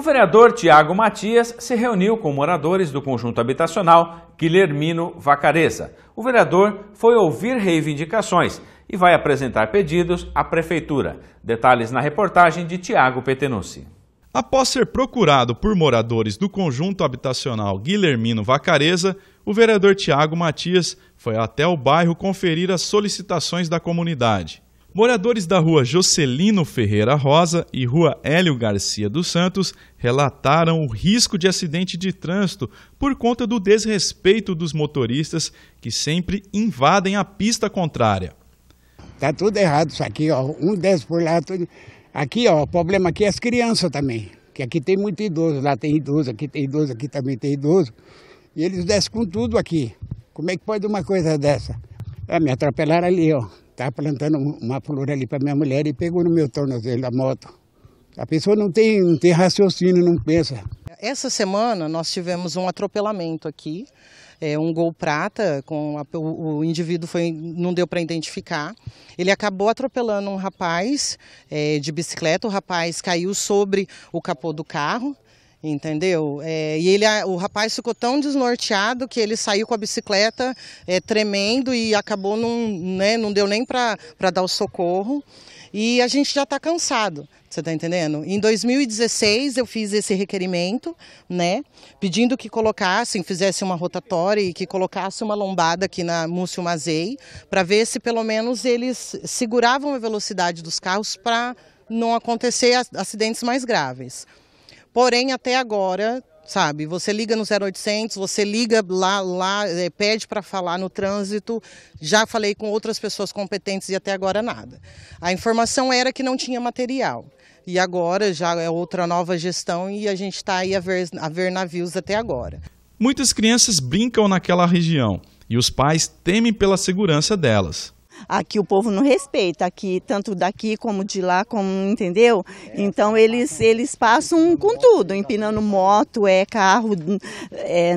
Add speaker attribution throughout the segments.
Speaker 1: O vereador Tiago Matias se reuniu com moradores do conjunto habitacional Guilhermino Vacareza. O vereador foi ouvir reivindicações e vai apresentar pedidos à prefeitura.
Speaker 2: Detalhes na reportagem de Tiago Petenucci. Após ser procurado por moradores do conjunto habitacional Guilhermino Vacareza, o vereador Tiago Matias foi até o bairro conferir as solicitações da comunidade. Moradores da rua Jocelino Ferreira Rosa e rua Hélio Garcia dos Santos relataram o risco de acidente de trânsito por conta do desrespeito dos motoristas que sempre invadem a pista contrária.
Speaker 1: Tá tudo errado isso aqui, ó. Um desce por lá, tudo... Aqui, ó, o problema aqui é as crianças também. Que aqui tem muito idoso, lá tem idoso, aqui tem idoso, aqui também tem idoso. E eles descem com tudo aqui. Como é que pode uma coisa dessa? Ah, me atropelaram ali, ó. Estava tá plantando uma flor ali para minha mulher e pegou no meu tornozelo da moto. A pessoa não tem, não tem raciocínio, não pensa.
Speaker 3: Essa semana nós tivemos um atropelamento aqui, é, um gol prata, com a, o, o, indivíduo foi, não deu para identificar. Ele acabou atropelando um rapaz é, de bicicleta, o rapaz caiu sobre o capô do carro entendeu? É, e ele, o rapaz ficou tão desnorteado que ele saiu com a bicicleta é, tremendo e acabou não, né, não deu nem para dar o socorro. E a gente já está cansado, você está entendendo? Em 2016 eu fiz esse requerimento, né, pedindo que colocassem, fizesse uma rotatória e que colocasse uma lombada aqui na Múcio Mazei, para ver se pelo menos eles seguravam a velocidade dos carros para não acontecer acidentes mais graves. Porém, até agora, sabe, você liga no 0800, você liga lá, lá é, pede para falar no trânsito. Já falei com outras pessoas competentes e até agora nada. A informação era que não tinha material. E agora já é outra nova gestão e a gente está aí a ver, a ver navios até agora.
Speaker 2: Muitas crianças brincam naquela região e os pais temem pela segurança delas.
Speaker 3: Aqui o povo não respeita, aqui tanto daqui como de lá, como entendeu? Então eles eles passam com tudo, empinando moto, é carro é,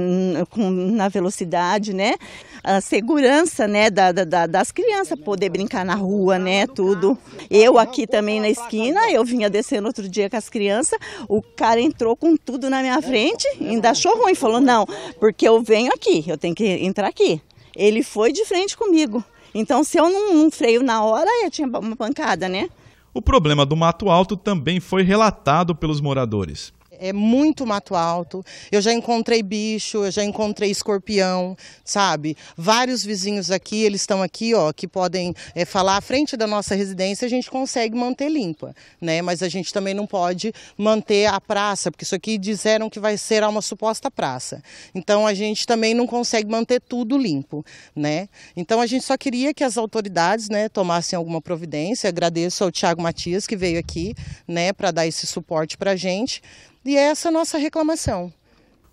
Speaker 3: com, na velocidade, né? A segurança, né, da, da, das crianças poder brincar na rua, né, tudo. Eu aqui também na esquina, eu vinha descendo outro dia com as crianças, o cara entrou com tudo na minha frente, ainda achou ruim, falou não, porque eu venho aqui, eu tenho que entrar aqui. Ele foi de frente comigo. Então, se eu não, não freio na hora, eu tinha uma pancada, né? O
Speaker 2: problema do mato alto também foi relatado pelos moradores.
Speaker 3: É muito mato alto. Eu já encontrei bicho, eu já encontrei escorpião, sabe? Vários vizinhos aqui, eles estão aqui, ó, que podem é, falar à frente da nossa residência, a gente consegue manter limpa, né? Mas a gente também não pode manter a praça, porque isso aqui disseram que vai ser uma suposta praça. Então a gente também não consegue manter tudo limpo, né? Então a gente só queria que as autoridades, né, tomassem alguma providência. Agradeço ao Tiago Matias que veio aqui, né, para dar esse suporte para gente. E é essa a nossa reclamação.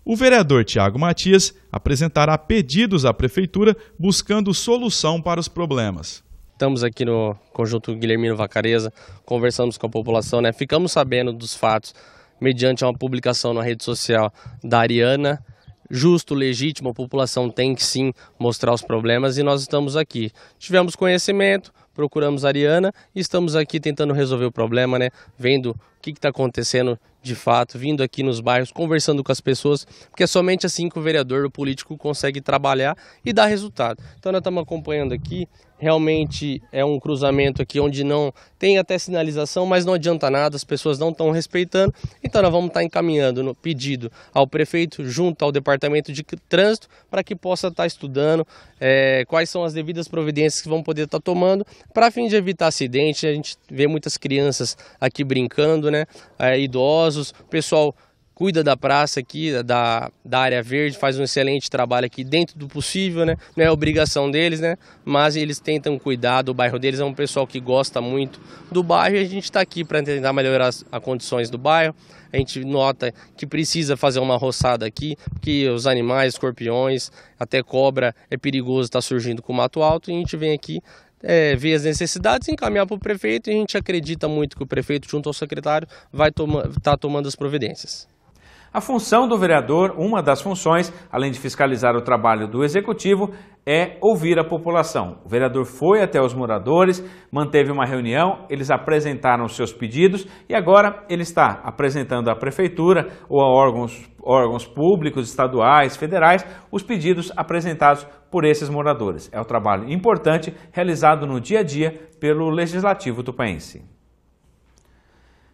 Speaker 2: O vereador Tiago Matias apresentará pedidos à prefeitura buscando solução para os problemas. Estamos aqui no conjunto Guilhermino Vacareza,
Speaker 4: conversamos com a população, né? Ficamos sabendo dos fatos mediante uma publicação na rede social da Ariana. Justo, legítimo, a população tem que sim mostrar os problemas e nós estamos aqui. Tivemos conhecimento, procuramos a Ariana e estamos aqui tentando resolver o problema, né? Vendo o que está acontecendo de fato, vindo aqui nos bairros, conversando com as pessoas, porque é somente assim que o vereador, o político, consegue trabalhar e dar resultado. Então nós estamos acompanhando aqui, realmente é um cruzamento aqui onde não tem até sinalização, mas não adianta nada, as pessoas não estão respeitando, então nós vamos estar tá encaminhando no pedido ao prefeito, junto ao departamento de trânsito, para que possa estar tá estudando é, quais são as devidas providências que vão poder estar tá tomando, para fim de evitar acidente, a gente vê muitas crianças aqui brincando, né? né? É, idosos, o pessoal cuida da praça aqui, da, da área verde, faz um excelente trabalho aqui dentro do possível, né? Não é obrigação deles, né? Mas eles tentam cuidar do bairro deles, é um pessoal que gosta muito do bairro e a gente está aqui para tentar melhorar as, as, condições do bairro. A gente nota que precisa fazer uma roçada aqui, porque os animais, escorpiões, até cobra, é perigoso estar tá surgindo com o mato alto e a gente vem aqui é, ver as necessidades, encaminhar para o prefeito e a gente acredita muito que o prefeito, junto ao secretário, vai estar tá tomando as providências. A função do
Speaker 1: vereador, uma das funções, além de fiscalizar o trabalho do executivo, é ouvir a população. O vereador foi até os moradores, manteve uma reunião, eles apresentaram seus pedidos e agora ele está apresentando à prefeitura ou a órgãos órgãos públicos, estaduais, federais, os pedidos apresentados por esses moradores. É um trabalho importante realizado no dia a dia pelo Legislativo tupense.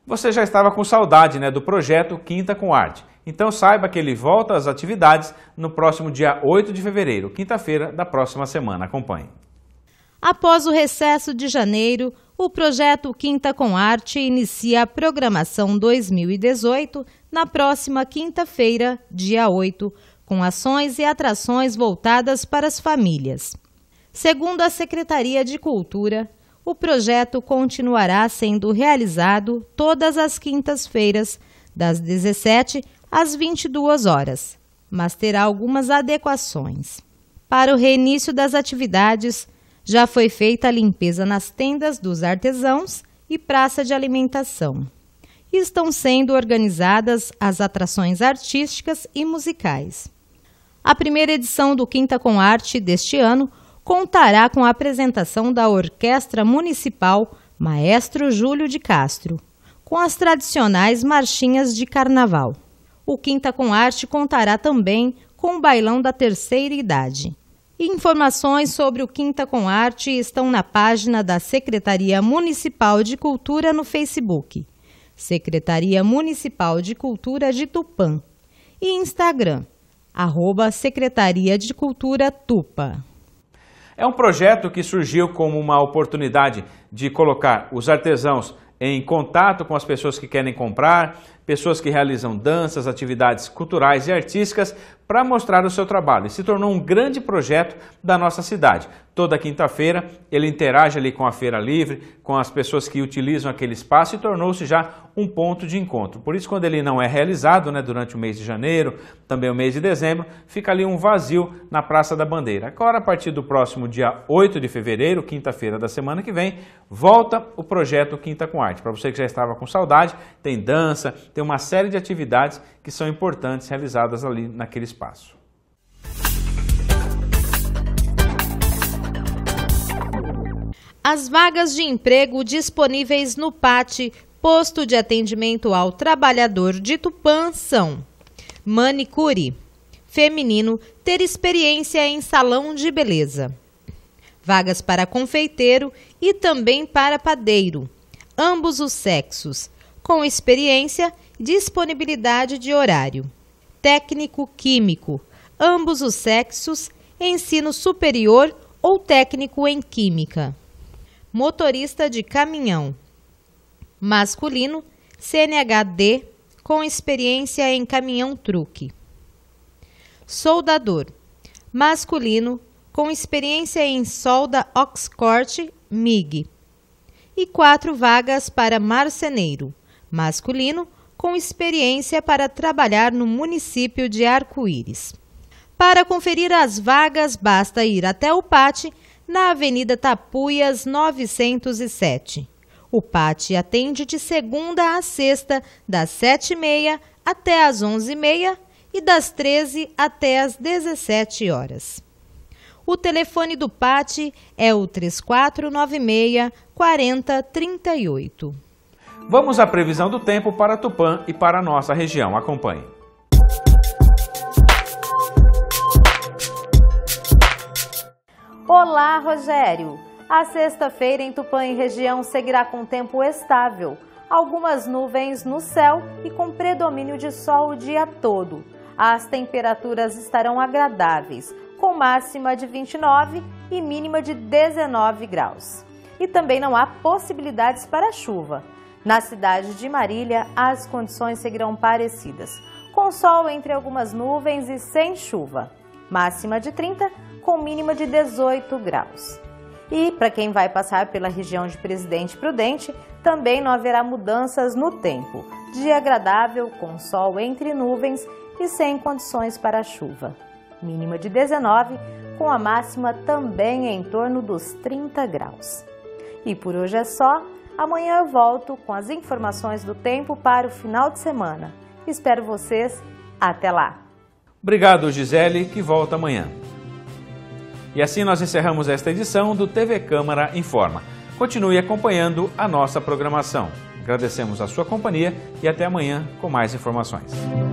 Speaker 1: Você já estava com saudade né, do projeto Quinta com Arte. Então saiba que ele volta às atividades no próximo dia 8 de fevereiro, quinta-feira da próxima semana. Acompanhe.
Speaker 5: Após o recesso de janeiro, o projeto Quinta com Arte inicia a programação 2018 na próxima quinta-feira, dia 8, com ações e atrações voltadas para as famílias. Segundo a Secretaria de Cultura, o projeto continuará sendo realizado todas as quintas-feiras, das 17 às 22 horas, mas terá algumas adequações. Para o reinício das atividades, já foi feita a limpeza nas tendas dos artesãos e praça de alimentação e estão sendo organizadas as atrações artísticas e musicais. A primeira edição do Quinta com Arte deste ano contará com a apresentação da Orquestra Municipal Maestro Júlio de Castro, com as tradicionais marchinhas de carnaval. O Quinta com Arte contará também com o bailão da terceira idade. Informações sobre o Quinta com Arte estão na página da Secretaria Municipal de Cultura no Facebook Secretaria Municipal de Cultura de Tupã e Instagram, arroba Secretaria de Cultura Tupa.
Speaker 1: É um projeto que surgiu como uma oportunidade de colocar os artesãos em contato com as pessoas que querem comprar, pessoas que realizam danças, atividades culturais e artísticas para mostrar o seu trabalho. E se tornou um grande projeto da nossa cidade. Toda quinta-feira ele interage ali com a Feira Livre, com as pessoas que utilizam aquele espaço e tornou-se já um ponto de encontro. Por isso, quando ele não é realizado né, durante o mês de janeiro, também o mês de dezembro, fica ali um vazio na Praça da Bandeira. Agora, a partir do próximo dia 8 de fevereiro, quinta-feira da semana que vem, volta o projeto Quinta com Arte parte. Para você que já estava com saudade, tem dança, tem uma série de atividades que são importantes realizadas ali naquele espaço.
Speaker 5: As vagas de emprego disponíveis no PAT, Posto de Atendimento ao Trabalhador de Tupã, são manicure, feminino, ter experiência em salão de beleza. Vagas para confeiteiro e também para padeiro ambos os sexos, com experiência, disponibilidade de horário. Técnico químico, ambos os sexos, ensino superior ou técnico em química. Motorista de caminhão, masculino, CNHD, com experiência em caminhão truque. Soldador, masculino, com experiência em solda Oxcorte MIG e quatro vagas para marceneiro, masculino, com experiência para trabalhar no município de Arco-Íris. Para conferir as vagas, basta ir até o PAT, na Avenida Tapuias 907. O PAT atende de segunda a sexta, das 7h30 até as 11h30 e das 13 até as 17 horas. O telefone do PAT é o 3496 4038.
Speaker 1: Vamos à previsão do tempo para Tupã e para a nossa região. Acompanhe.
Speaker 5: Olá, Rogério! A sexta-feira em Tupã e região seguirá com tempo estável, algumas nuvens no céu e com predomínio de sol o dia todo. As temperaturas estarão agradáveis, com máxima de 29 e mínima de 19 graus. E também não há possibilidades para chuva. Na cidade de Marília, as condições seguirão parecidas, com sol entre algumas nuvens e sem chuva. Máxima de 30, com mínima de 18 graus. E para quem vai passar pela região de Presidente Prudente, também não haverá mudanças no tempo. Dia agradável, com sol entre nuvens e sem condições para chuva mínima de 19, com a máxima também em torno dos 30 graus. E por hoje é só. Amanhã eu volto com as informações do tempo para o final de semana. Espero vocês. Até lá.
Speaker 1: Obrigado, Gisele, que volta amanhã. E assim nós encerramos esta edição do TV Câmara Informa. Continue acompanhando a nossa programação. Agradecemos a sua companhia e até amanhã com mais informações.